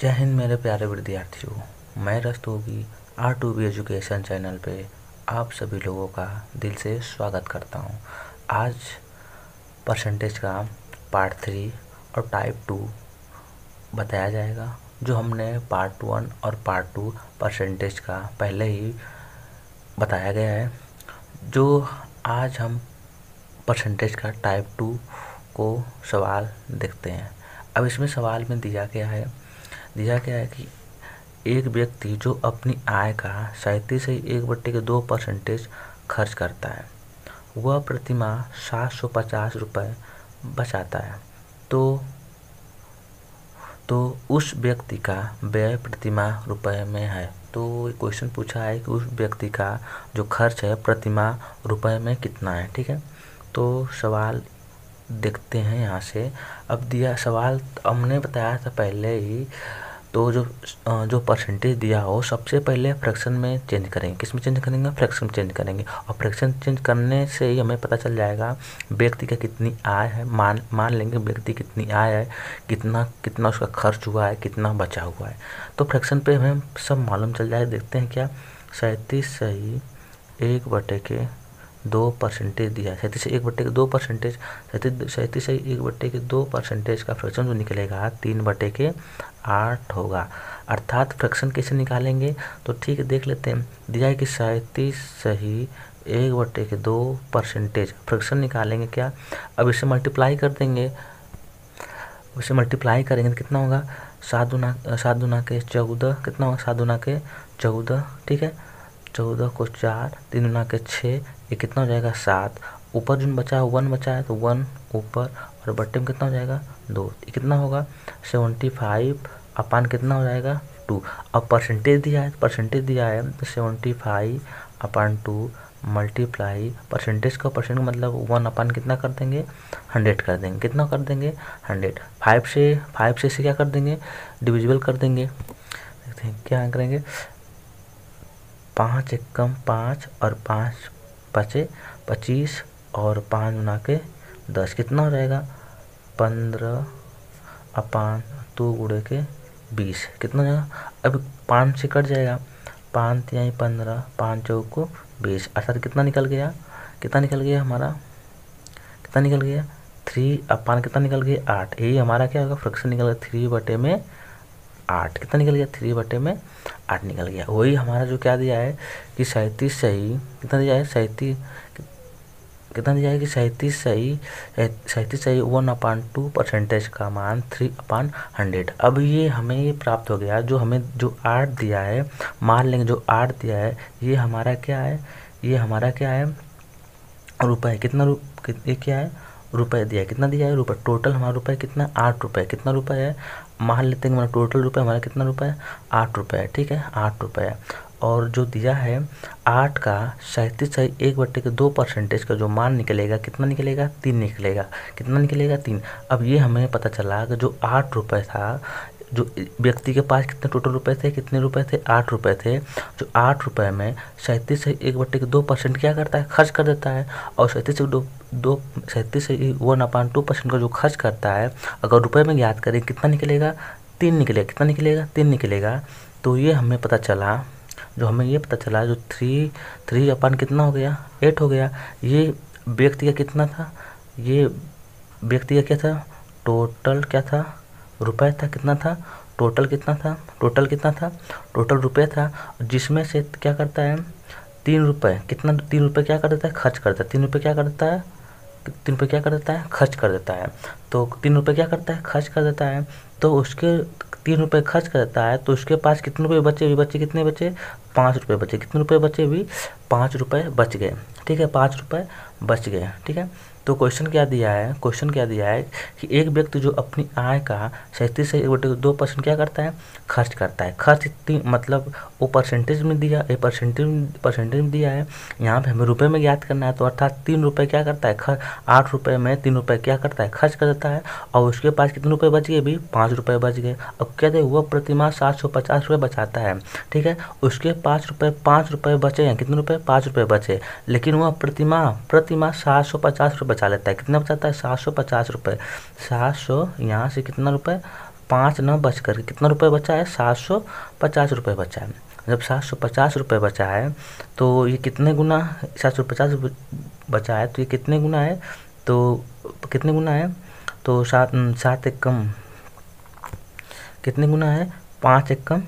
जय हिंद मेरे प्यारे विद्यार्थियों मैं Rastogi R two B education channel पे आप सभी लोगों का दिल से स्वागत करता हूँ आज परसेंटेज का पार्ट थ्री और टाइप टू बताया जाएगा जो हमने पार्ट वन और पार्ट टू परसेंटेज का पहले ही बताया गया है जो आज हम परसेंटेज का टाइप टू को सवाल देखते हैं अब इसमें सवाल में दिया गया है दिया गया है कि एक व्यक्ति जो अपनी आय का सैंतीस से एक बट्टे के दो परसेंटेज खर्च करता है वह प्रतिमा सात सौ पचास रुपये बचाता है तो तो उस व्यक्ति का व्यय प्रतिमा रुपये में है तो क्वेश्चन पूछा है कि उस व्यक्ति का जो खर्च है प्रतिमा रुपये में कितना है ठीक है तो सवाल देखते हैं यहाँ से अब दिया सवाल हमने बताया था पहले ही तो जो जो परसेंटेज दिया हो सबसे पहले फ्रैक्शन में चेंज करेंगे किस में चेंज करेंगे फ्रैक्शन में चेंज करेंगे और फ्रैक्शन चेंज करने से ही हमें पता चल जाएगा व्यक्ति का कितनी आय है मान मान लेंगे व्यक्ति कितनी आय है कितना कितना उसका खर्च हुआ है कितना बचा हुआ है तो फ्रैक्शन पे हमें सब मालूम चल जाए देखते हैं क्या सैंतीस सही एक बटे के दो परसेंटेज दिया है सैंतीस एक बट्टे के दो परसेंटेज सैंतीस सैंतीस एक बट्टे के दो परसेंटेज का फ्रैक्शन जो निकलेगा तीन बटे के आठ होगा अर्थात फ्रैक्शन कैसे निकालेंगे तो ठीक है देख लेते हैं दिया है कि सैंतीस सही एक बट्टे के दो परसेंटेज फ्रैक्शन निकालेंगे क्या अब इसे मल्टीप्लाई कर देंगे उसे मल्टीप्लाई करेंगे तो कितना होगा सात दुना सात दुना के चौदह कितना होगा सात दुना के चौदह ठीक है चौदह को चार तीन दुना के छः ये कितना हो जाएगा सात ऊपर जो बचा है वन बचा है तो वन ऊपर और बट्टे में कितना हो जाएगा दो ये कितना होगा सेवेंटी फाइव अपान कितना हो जाएगा टू अब परसेंटेज दिया है परसेंटेज दिया है तो, तो seventy five upon two multiply percentage का परसेंट मतलब वन अपान कितना कर देंगे हंड्रेड कर देंगे कितना कर देंगे हंड्रेड फाइव से फाइव से इसे क्या कर देंगे डिविजिबल कर देंगे देखते हैं क्या करेंगे पाँच एक कम पाँच और पाँच पचे पच्चीस और पाँच गुना के दस कितना हो जाएगा पंद्रह अपान दो गुड़े के बीस कितना हो जाएगा अब पाँच से कट जाएगा पाँच तिहाई पंद्रह पाँच चौक को बीस अर्थात कितना निकल गया कितना निकल गया हमारा कितना निकल गया थ्री अपान कितना निकल गया आठ यही हमारा क्या होगा फ्रैक्शन निकल गया थ्री बटे में आठ कितना निकल गया थ्री बटे में आठ निकल गया वही हमारा जो क्या दिया है कि सैंतीस सही कितना दिया है सैंतीस कितना दिया है कि सैंतीस सही सैंतीस सही वन अपान टू परसेंटेज का मान थ्री अपान हंड्रेड अब ये हमें ये प्राप्त हो गया जो हमें जो आठ दिया है मान लेंगे जो आठ दिया है ये हमारा क्या है ये हमारा क्या है रुपये कितना कित, ये क्या है रुपये दिया है कितना दिया है रुपये टोटल हमारा रुपये कितना आठ रुपये कितना रुपये है मान लेते हैं हमारा मतलब टोटल रुपये हमारा कितना रुपये आठ रुपये है ठीक है आठ रुपये और जो दिया है आठ का सैंतीस सही एक बट्टे के दो परसेंटेज का जो मान निकलेगा कितना निकलेगा तीन निकलेगा कितना निकलेगा तीन अब ये हमें पता चला कि जो आठ रुपये था जो व्यक्ति के पास कितने टोटल रुपए थे कितने रुपए थे आठ रुपए थे जो आठ रुपए में सैंतीस से एक बट्टे के दो परसेंट क्या करता है खर्च कर देता है और सैंतीस से दो दो सैंतीस वन अपान टू परसेंट का जो खर्च करता है अगर रुपए में याद करें कितना निकलेगा तीन निकलेगा कितना निकलेगा तीन निकलेगा तो ये हमें पता चला जो हमें ये पता चला जो थ्री थ्री अपान कितना हो गया एट हो गया ये व्यक्ति का कितना था ये व्यक्ति का क्या था टोटल क्या था रुपये था कितना था टोटल कितना था टोटल कितना था टोटल रुपये था जिसमें से क्या करता है तीन रुपये कितना तीन रुपये क्या कर देता है खर्च करता है तीन रुपये क्या करता है तीन रुपये क्या कर देता है खर्च कर देता है तो तीन रुपये क्या करता है खर्च कर देता है तो उसके तीन रुपये खर्च कर देता है तो उसके पास कितने रुपये बचे भी बच्चे कितने बचे पाँच रुपये बचे कितने रुपये बचे भी पाँच रुपये बच गए ठीक है पाँच रुपये बच गए ठीक है तो क्वेश्चन क्या दिया है क्वेश्चन क्या दिया है कि एक व्यक्ति जो अपनी आय का सैंतीस से दो परसेंट क्या करता है खर्च करता है खर्च इतनी मतलब वो परसेंटेज में दिया ए परसेंटेज परसेंटेज में दिया है यहाँ पे हमें रुपए में ज्ञात करना है तो अर्थात तीन रुपये क्या करता है खर्च आठ रुपये में तीन रुपये क्या करता है खर्च कर देता है और उसके पास कितने रुपये बच गए भी पाँच रुपये बच गए अब क्या दे वह प्रतिमा सात सौ पचास रुपये बचाता है ठीक है उसके पाँच रुपये पाँच रुपये बचे हैं कितने रुपये पाँच रुपये बचे लेकिन वह प्रतिमा प्रतिमा सात सौ पचास रुपये बचा लेता है कितना बचाता है सात सौ पचास रुपये सात सौ यहाँ से कितना रुपये पाँच न बच करके कितना रुपये बचा है सात सौ पचास रुपये बचा है जब सात सौ पचास रुपये बचा है तो ये कितने गुना सात सौ पचास बचा है तो ये कितने गुना है तो कितने गुना है तो सात सात एक कम कितने गुना है पाँच एक कम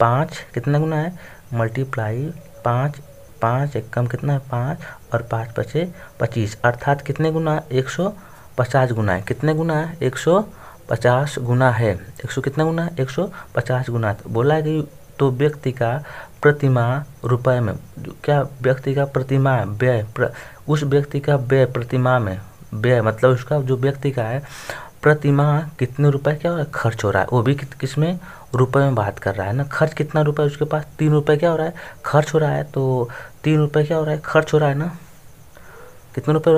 पाँच कितने गुना है मल्टीप्लाई पाँच पाँच एक कम कितना है पाँच और पाँच पचे पच्चीस अर्थात कितने गुना एक सौ पचास गुना है कितने गुना है एक सौ पचास गुना है एक सौ कितना गुना है एक सौ पचास गुना तो बोला कि तो व्यक्ति का प्रतिमा रुपये में क्या व्यक्ति का प्रतिमा व्यय प्र, उस व्यक्ति का व्यय प्रतिमा में व्यय मतलब उसका जो व्यक्ति का है प्रतिमा कितने रुपए क्या खर्च हो रहा है वो भी किस में रुपए में बात कर रहा है ना खर्च कितना रुपए उसके पास तीन रुपए क्या हो रहा है खर्च हो रहा है तो तीन रुपए क्या हो रहा है खर्च हो रहा है ना कितने रुपए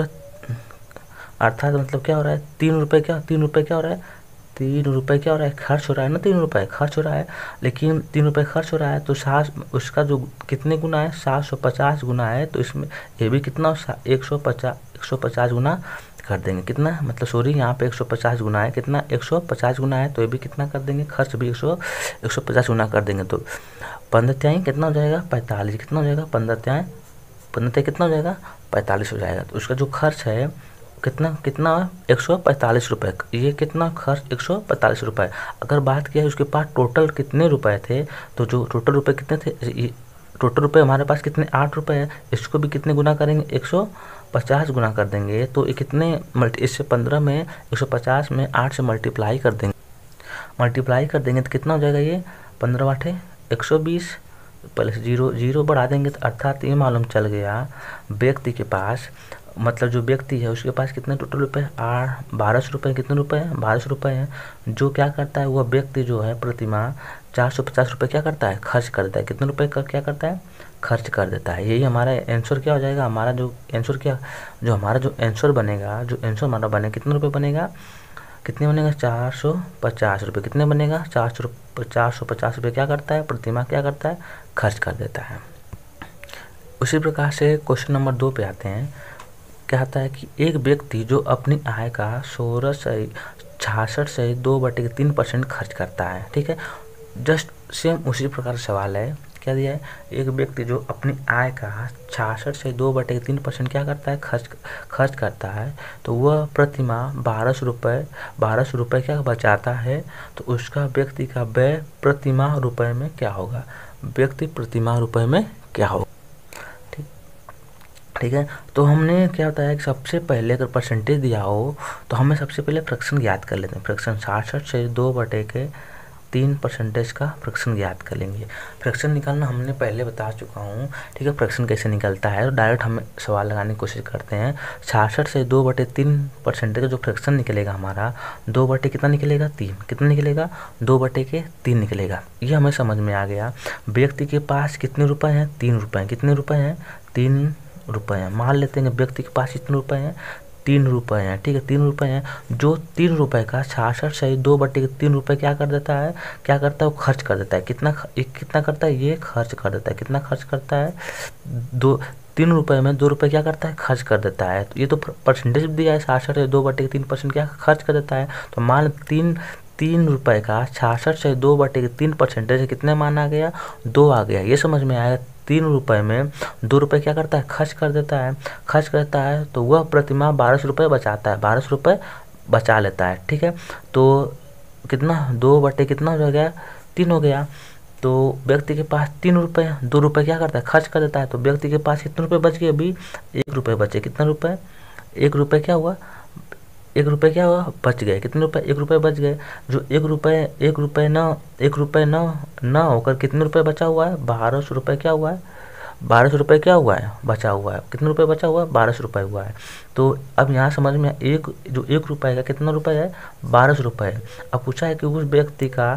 अर्थात मतलब क्या हो रहा है तीन रुपये क्या तीन रुपये क्या हो रहा है तीन रुपये क्या हो रहा है खर्च हो रहा है ना तीन रुपये खर्च हो रहा है लेकिन तीन रुपये खर्च हो रहा है तो सात उसका जो कितने गुना है सात सौ पचास गुना है तो इसमें ये भी कितना एक सौ पचास एक सौ पचास गुना कर देंगे कितना मतलब सॉरी यहाँ पे 150 गुना है कितना 150 गुना है तो ये भी कितना कर देंगे खर्च भी 100 150 गुना कर देंगे तो पंद्रह त्याई कितना हो जाएगा पैंतालीस कितना हो जाएगा पंद्रह पंद्रह त्याई कितना हो जाएगा पैंतालीस हो जाएगा तो उसका जो खर्च है कितना कितना एक सौ पैंतालीस रुपये ये कितना खर्च एक सौ पैंतालीस रुपये अगर बात किया उसके पास टोटल कितने रुपए थे तो जो टोटल रुपए कितने थे टोटल रुपए हमारे पास कितने आठ रुपए हैं इसको भी कितने गुना करेंगे एक सौ पचास गुना कर देंगे तो ये कितने मल्टी इससे पंद्रह में एक सौ पचास में आठ से मल्टीप्लाई कर देंगे मल्टीप्लाई कर देंगे तो कितना हो जाएगा ये पंद्रह आठे एक सौ बीस प्लस जीरो जीरो बढ़ा देंगे तो अर्थात ये मालूम चल गया व्यक्ति के पास मतलब जो व्यक्ति है उसके पास कितने टोटल रुपए आठ बारह सौ रुपये कितने रुपए हैं बारह सौ रुपये हैं जो क्या करता है वह व्यक्ति जो है प्रतिमा चार सौ पचास रुपये क्या करता है खर्च करता है कितने रुपये का क्या करता है खर्च कर देता है यही हमारा एंसर क्या हो जाएगा हमारा जो एंसर क्या जो हमारा जो आंसर बनेगा जो आंसर हमारा बनेगा कितने रुपये बनेगा कितने बनेगा चार सौ पचास रुपये कितने बनेगा चार सौ चार सौ पचास रुपये क्या करता है प्रतिमा क्या करता है खर्च कर देता है उसी प्रकार से क्वेश्चन नंबर दो पे आते हैं क्या आता है कि एक व्यक्ति जो अपनी आय का सोलह से छियासठ से दो बटे तीन परसेंट खर्च करता है ठीक है जस्ट सेम उसी प्रकार सवाल है क्या दिया है एक व्यक्ति जो अपनी आय का छियासठ से दो बटे तीन परसेंट क्या करता है खर्च खर्च करता है तो वह प्रतिमा बारह सौ रुपये बारह सौ रुपये क्या बचाता है तो उसका व्यक्ति का व्यय प्रतिमा रुपये में क्या होगा व्यक्ति प्रतिमा रुपये में क्या होगा ठीक ठीक है तो हमने क्या बताया कि सबसे पहले अगर परसेंटेज दिया हो तो हमें सबसे पहले फ्रैक्शन याद कर लेते हैं फ्रैक्शन साठ से दो बटे के तीन परसेंटेज का फ्रैक्शन ज्ञात कर लेंगे फ्रैक्शन निकालना हमने पहले बता चुका हूँ ठीक है फ्रैक्शन कैसे निकलता है तो डायरेक्ट हम सवाल लगाने की कोशिश करते हैं छियासठ से दो बटे तीन परसेंटेज का जो फ्रैक्शन निकलेगा हमारा दो बटे कितना निकलेगा तीन कितना निकलेगा दो बटे के तीन निकलेगा ये हमें समझ में आ गया व्यक्ति के पास कितने रुपये हैं तीन रुपये कितने रुपये हैं तीन रुपए हैं मान लेते हैं व्यक्ति के पास इतने रुपए हैं तीन रुपये हैं ठीक है तीन रुपये हैं जो तीन रुपये का छियासठ सही दो बटे तीन रुपये क्या कर देता है क्या करता है वो खर्च कर देता है कितना एक कितना करता है ये खर्च कर देता है कितना खर्च करता है दो तीन रुपये में दो रुपये क्या करता है खर्च कर देता है तो ये तो परसेंटेज दिया है छियासठ से दो बटे तीन परसेंट क्या खर्च कर देता है तो मान तीन तीन रुपये का छियासठ से दो बटे के तीन परसेंटेज कितने माना गया दो आ गया ये समझ में आया तीन रुपये में दो रुपये क्या करता है खर्च कर देता है खर्च करता है तो वह प्रतिमा बारह सौ रुपये बचाता है बारह सौ रुपये बचा लेता है ठीक है तो कितना दो बटे कितना हो गया तीन हो गया तो व्यक्ति के पास तीन रुपये दो रुपये क्या करता है खर्च कर देता है तो व्यक्ति के पास कितने रुपये बच गए अभी एक रुपये बचे कितना रुपये एक रुपये क्या हुआ एक रुपये क्या हुआ बच गए कितने रुपए एक रुपये बच गए जो एक रुपये एक रुपये ना एक रुपये ना ना होकर कितने रुपये बचा हुआ है बारह सौ रुपये क्या हुआ है बारह सौ रुपये क्या हुआ है बचा हुआ है कितने रुपये बचा हुआ है बारह सौ रुपये हुआ है तो अब यहाँ समझ में एक जो एक रुपये का कितना रुपये है बारह सौ रुपये अब पूछा है कि उस व्यक्ति का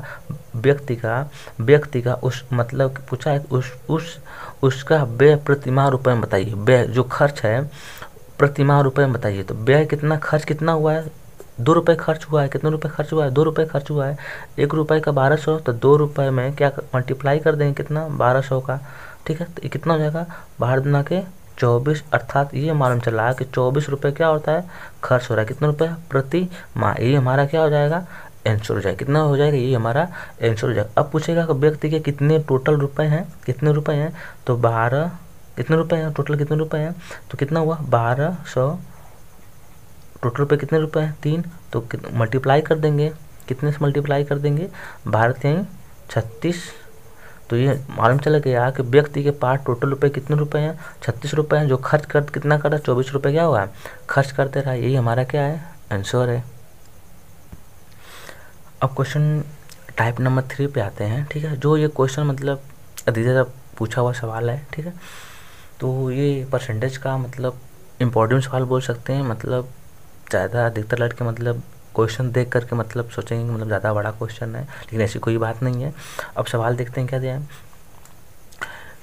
व्यक्ति का व्यक्ति का उस मतलब पूछा है उस उस उसका व्यय प्रतिमाह रुपये में बताइए व्यय जो खर्च है प्रतिमा रुपए में बताइए तो व्यय कितना खर्च कितना हुआ है दो रुपये खर्च हुआ है कितने रुपये खर्च हुआ है दो रुपये खर्च हुआ है एक रुपये का बारह सौ तो दो रुपये में क्या मल्टीप्लाई कर देंगे कितना बारह सौ का ठीक है तो ये कितना हो जाएगा बाहर दुना के चौबीस अर्थात ये मालूम चल रहा है कि चौबीस रुपये क्या होता है खर्च हो रहा है कितने रुपये प्रति माह ये हमारा क्या हो जाएगा एंसर हो जाएगा कितना हो जाएगा ये हमारा एंसर हो जाएगा अब पूछेगा कि व्यक्ति के कितने टोटल रुपये हैं कितने रुपये हैं तो बारह कितने रुपए हैं टोटल कितने रुपए हैं तो कितना हुआ बारह सौ टोटल रुपये कितने रुपए हैं तीन तो मल्टीप्लाई कर देंगे कितने से मल्टीप्लाई कर देंगे बारह तीन छत्तीस तो ये मालूम चला गया कि व्यक्ति के पास टोटल रुपये कितने रुपए हैं छत्तीस रुपये हैं जो खर्च कर कितना कर रहा है चौबीस रुपये क्या हुआ खर्च करते रहा यही हमारा क्या है आंसर है अब क्वेश्चन टाइप नंबर थ्री पे आते हैं ठीक है जो ये क्वेश्चन मतलब पूछा हुआ सवाल है ठीक है तो ये परसेंटेज का मतलब इम्पोर्टेंट सवाल बोल सकते हैं मतलब ज़्यादा अधिकतर लड़के मतलब क्वेश्चन देख करके मतलब सोचेंगे मतलब ज़्यादा बड़ा क्वेश्चन है लेकिन ऐसी कोई बात नहीं है अब सवाल देखते हैं क्या दिया है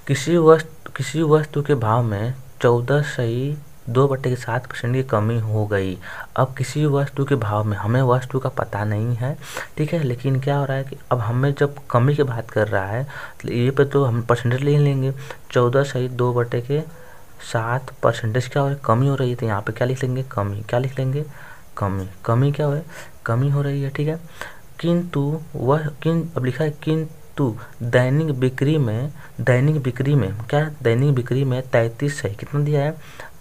किसी वस्तु किसी वस्तु के भाव में चौदह सही दो बटे सात परसेंट की कमी हो गई अब किसी वस्तु के भाव में हमें वस्तु का पता नहीं है ठीक है लेकिन क्या हो रहा है कि अब हमें जब कमी की बात कर रहा है तो ये पे तो हम परसेंटेज ले लेंगे चौदह सही दो बटे के सात परसेंटेज क्या हो रही है कमी हो रही है तो यहाँ पे क्या लिख लेंगे कमी क्या लिख लेंगे कमी कमी क्या हो है कमी हो रही है ठीक है किंतु वह किन अब लिखा है किंतु दैनिक बिक्री में दैनिक बिक्री में क्या दैनिक बिक्री में तैंतीस सही कितना दिया है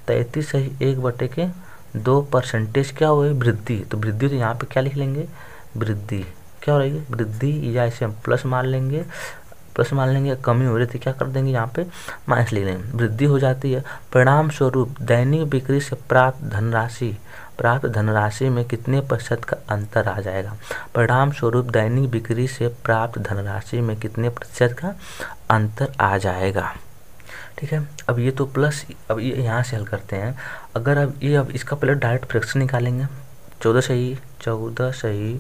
तैंतीस सही एक बटे के दो परसेंटेज क्या हुई वृद्धि तो वृद्धि तो यहाँ पे क्या लिख लेंगे वृद्धि क्या हो रही है वृद्धि या इसे हम प्लस मान लेंगे प्लस मान लेंगे कमी हो रही थी तो क्या कर देंगे यहाँ पे माइनस लिख लेंगे वृद्धि हो जाती है परिणाम स्वरूप दैनिक बिक्री से प्राप्त धनराशि प्राप्त धनराशि में कितने प्रतिशत का अंतर आ जाएगा परिणाम स्वरूप दैनिक बिक्री से प्राप्त धनराशि में कितने प्रतिशत का अंतर आ जाएगा ठीक है अब ये तो प्लस अब ये यहाँ से हल करते हैं अगर अब ये अब इसका पहले डायरेक्ट फ्रैक्शन निकालेंगे चौदह सही चौदह सही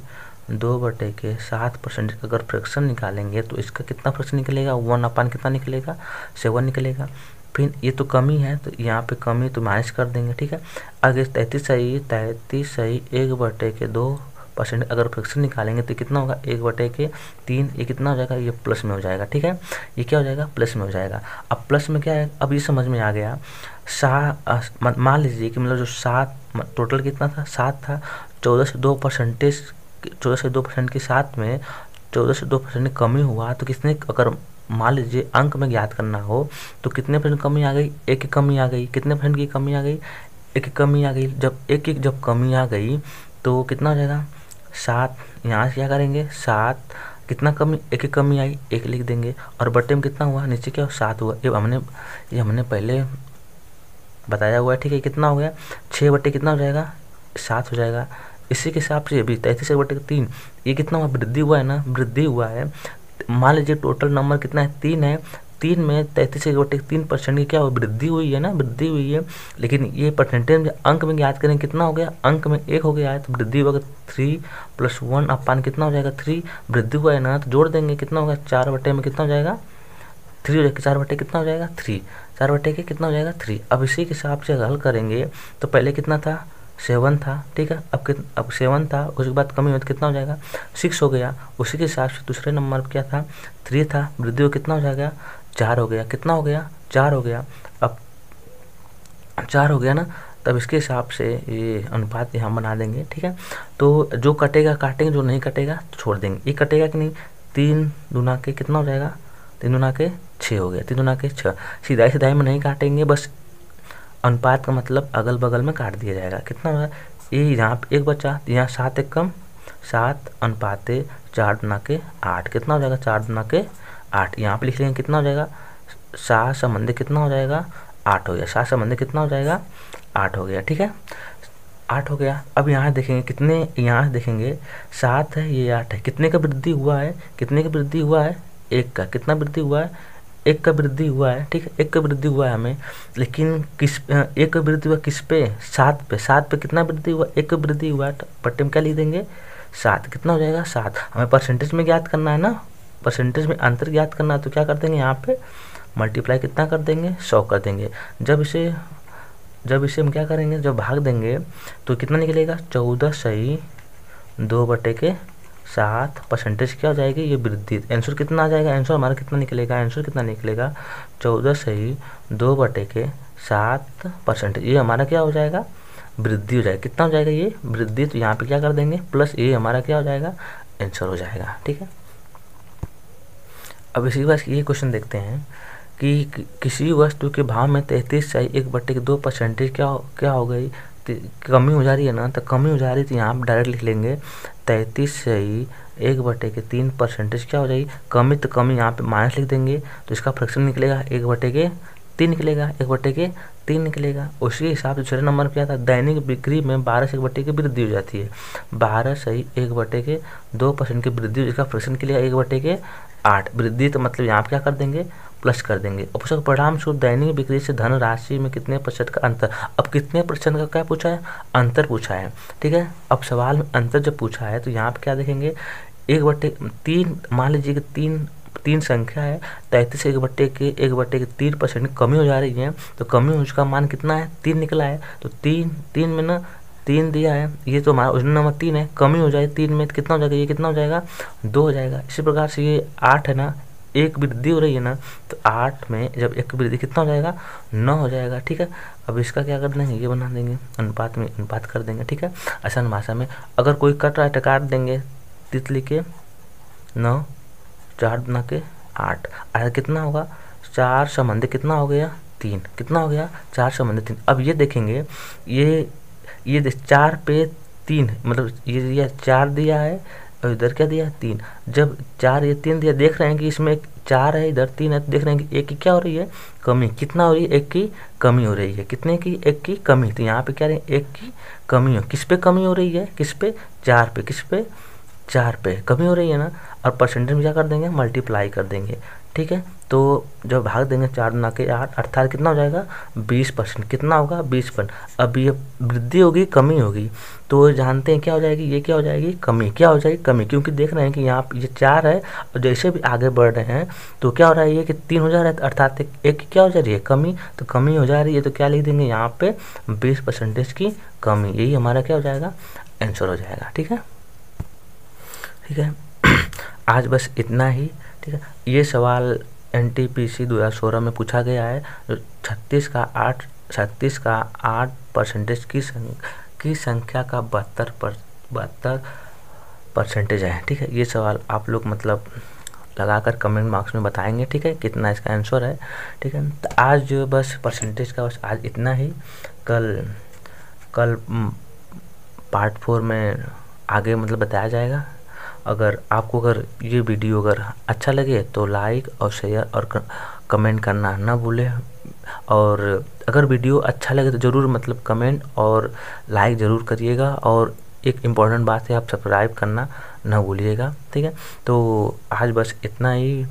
दो बटे के सात परसेंट का अगर फ्रैक्शन निकालेंगे तो इसका कितना फ्रैक्शन निकलेगा वन अपान कितना निकलेगा सेवन निकलेगा फिर ये तो कमी है तो यहाँ पे कमी तो माइनस कर देंगे ठीक है अगर तैंतीस सही तैंतीस सही एक बटे के दो परसेंट अगर फ्रैक्शन निकालेंगे तो कितना होगा एक बटे के तीन ये कितना हो जाएगा ये प्लस में हो जाएगा ठीक है ये क्या हो जाएगा प्लस में हो जाएगा अब प्लस में क्या है अब ये समझ में आ गया सा मान लीजिए कि मतलब जो सात टोटल कितना था सात था चौदह से दो परसेंटेज चौदह से दो परसेंट के साथ में चौदह से दो परसेंट कमी हुआ तो किसने अगर मान लीजिए अंक में ज्ञात करना हो तो कितने परसेंट कमी आ गई एक की कमी आ गई कितने परसेंट की कमी आ गई एक की कमी आ गई जब एक एक जब कमी आ गई तो कितना हो जाएगा सात यहाँ से क्या करेंगे सात कितना कमी एक एक कमी आई एक लिख देंगे और बटे में कितना हुआ नीचे क्या सात हुआ ये हमने ये हमने पहले बताया हुआ है ठीक है कितना हो गया छः बटे कितना हो जाएगा सात हो जाएगा इसी के हिसाब से अभी तैंतीस बटे तीन ये कितना हुआ वृद्धि हुआ है ना वृद्धि हुआ है मान लीजिए टोटल नंबर कितना है तीन है तीन में तैंतीस एक बटे तीन परसेंट की क्या वृद्धि हुई है ना वृद्धि हुई है लेकिन ये परसेंटेज अंक में याद करें कितना हो गया अंक में एक हो गया है तो वृद्धि होगा थ्री प्लस वन अपान कितना हो जाएगा थ्री वृद्धि हुआ है ना तो जोड़ देंगे कितना होगा चार बटे में कितना हो जाएगा थ्री हो जाएगा चार बटे कितना हो जाएगा थ्री चार बटे के कितना हो जाएगा थ्री अब इसी के हिसाब से हल करेंगे तो पहले कितना था सेवन था ठीक है अब कित अब सेवन था उसके बाद कमी हुई तो कितना हो जाएगा सिक्स हो गया उसी के हिसाब से दूसरे नंबर पर क्या था थ्री था वृद्धि हो कितना हो जाएगा चार हो गया कितना हो गया चार हो गया अब चार हो गया ना तब इसके हिसाब से ये अनुपात यहाँ बना देंगे ठीक है तो जो कटेगा काटेंगे जो नहीं कटेगा छोड़ देंगे ये कटेगा कि नहीं तीन दुना के कितना हो जाएगा तीन दुना के छः हो गया तीन दुना के छः सीधाई सीधाई में नहीं काटेंगे बस अनुपात का मतलब अगल बगल में काट दिया जाएगा कितना होगा ये यहाँ एक बचा यहाँ सात एक कम सात अनुपात चार दुना के आठ कितना हो जाएगा चार दुना के आठ यहाँ पे लिख लेंगे कितना हो जाएगा सा संबंध कितना हो जाएगा आठ हो गया सा संबंध कितना हो जाएगा आठ हो गया ठीक है आठ हो गया अब यहाँ देखेंगे कितने यहाँ देखेंगे सात है ये आठ है कितने का वृद्धि हुआ है कितने का वृद्धि हुआ है एक का कितना वृद्धि हुआ है एक का वृद्धि हुआ है ठीक है एक का वृद्धि हुआ है हमें लेकिन किस एक का वृद्धि हुआ किस पे सात पे सात पे कितना वृद्धि हुआ एक का वृद्धि हुआ है तो पट्टे में क्या लिख देंगे सात कितना हो जाएगा सात हमें परसेंटेज में ज्ञात करना है ना परसेंटेज में अंतर ज्ञात करना है तो क्या कर देंगे यहाँ पे मल्टीप्लाई कितना कर देंगे सौ कर देंगे जब इसे जब इसे हम क्या करेंगे जब भाग देंगे तो कितना निकलेगा चौदह सही दो बटे के सात परसेंटेज क्या हो जाएगी ये वृद्धि आंसर कितना आ जाएगा आंसर हमारा कितना निकलेगा आंसर कितना निकलेगा चौदह सही दो बटे के सात परसेंटेज ये हमारा क्या हो जाएगा वृद्धि हो जाएगा कितना हो जाएगा ये वृद्धि तो यहाँ पे क्या कर देंगे प्लस ये हमारा क्या हो जाएगा आंसर हो जाएगा ठीक है अब इसी बात ये क्वेश्चन देखते हैं कि कि किसी वस्तु के भाव में तैंतीस से एक बट्टे के दो परसेंटेज क्या क्या हो गई कमी हो जा रही है ना तो कमी हो जा रही है तो यहाँ आप डायरेक्ट लिख लेंगे तैंतीस से ही एक बटे के तीन परसेंटेज क्या हो जाएगी कमी तो कमी यहाँ पे माइनस लिख देंगे तो इसका फ्रैक्शन निकलेगा एक बटे के तीन निकलेगा एक बटे के तीन निकलेगा उसी हिसाब से दूसरे नंबर क्या था दैनिक बिक्री में बारह से एक बटे की वृद्धि हो जाती है बारह से ही एक बटे के दो परसेंट की वृद्धि इसका फ्रैक्शन के लिए एक बटे के आठ वृद्धि तो मतलब यहाँ पर क्या कर देंगे प्लस कर देंगे और पुस्तक परिणाम स्वरूप दैनिक बिक्री से धन राशि में कितने प्रतिशत का अंतर अब कितने प्रतिशत का क्या पूछा है अंतर पूछा है ठीक है अब सवाल में अंतर जब पूछा है तो यहाँ पर क्या देखेंगे एक बट्टे तीन मान लीजिए कि तीन तीन संख्या है तैंतीस एक बट्टे के एक बट्टे के तीन परसेंट कमी हो जा रही है तो कमी उसका मान कितना है तीन निकला है तो तीन तीन में ना तीन दिया है ये तो हमारा ओरिजिनल नंबर तीन है कमी हो जाए तीन में कितना हो जाएगा ये कितना हो जाएगा दो हो जाएगा इसी प्रकार से ये आठ है ना एक वृद्धि हो रही है ना तो आठ में जब एक वृद्धि कितना हो जाएगा नौ हो जाएगा ठीक है अब इसका क्या कर देंगे ये बना देंगे अनुपात में अनुपात कर देंगे ठीक है आसान भाषा में अगर कोई कट रहा है तो काट देंगे तितली के नौ चार बना के आठ आया कितना होगा चार संबंधित कितना हो गया तीन कितना हो गया चार संबंधित तीन अब ये देखेंगे ये ये चार पे तीन मतलब ये दिया चार दिया है और इधर क्या दिया तीन जब चार ये तीन दिया देख रहे हैं कि इसमें चार है इधर तीन है तो देख रहे हैं कि एक की क्या हो रही है कमी कितना हो रही है एक की कमी हो रही है कितने की एक की कमी तो यहाँ पे क्या रहे एक की कमी हो किस पे कमी हो रही है किस पे चार पे किस पे चार पे कमी हो रही है ना और परसेंटेज में क्या कर देंगे मल्टीप्लाई कर देंगे ठीक है तो जब भाग देंगे चार दुना के आठ अर्थात कितना हो जाएगा बीस परसेंट कितना होगा बीस परसेंट अब ये वृद्धि होगी कमी होगी तो जानते हैं क्या हो जाएगी ये क्या हो जाएगी कमी क्या हो जाएगी कमी क्योंकि देख रहे हैं कि यहाँ ये चार है और जैसे भी आगे बढ़ रहे हैं तो क्या हो रहा है ये कि तीन हो जा रहा है अर्थात एक क्या हो जा रही है कमी तो कमी हो जा रही है तो क्या लिख देंगे यहाँ पर बीस परसेंटेज की कमी यही हमारा क्या हो जाएगा आंसर हो जाएगा ठीक है ठीक है आज बस इतना ही ठीक है ये सवाल एन टी पी सी दो हज़ार सोलह में पूछा गया है छत्तीस का आठ छत्तीस का आठ परसेंटेज की संख्या की संख्या का बहत्तर पर बहत्तर परसेंटेज है ठीक है ये सवाल आप लोग मतलब लगाकर कमेंट मार्क्स में बताएंगे ठीक है कितना इसका आंसर है ठीक है तो आज जो बस परसेंटेज का बस आज इतना ही कल कल पार्ट हम्म, फोर में आगे मतलब बताया जाएगा अगर आपको अगर ये वीडियो अगर अच्छा लगे तो लाइक और शेयर और कमेंट करना ना भूलें और अगर वीडियो अच्छा लगे तो ज़रूर मतलब कमेंट और लाइक ज़रूर करिएगा और एक इम्पॉर्टेंट बात है आप सब्सक्राइब करना ना भूलिएगा ठीक है तो आज बस इतना ही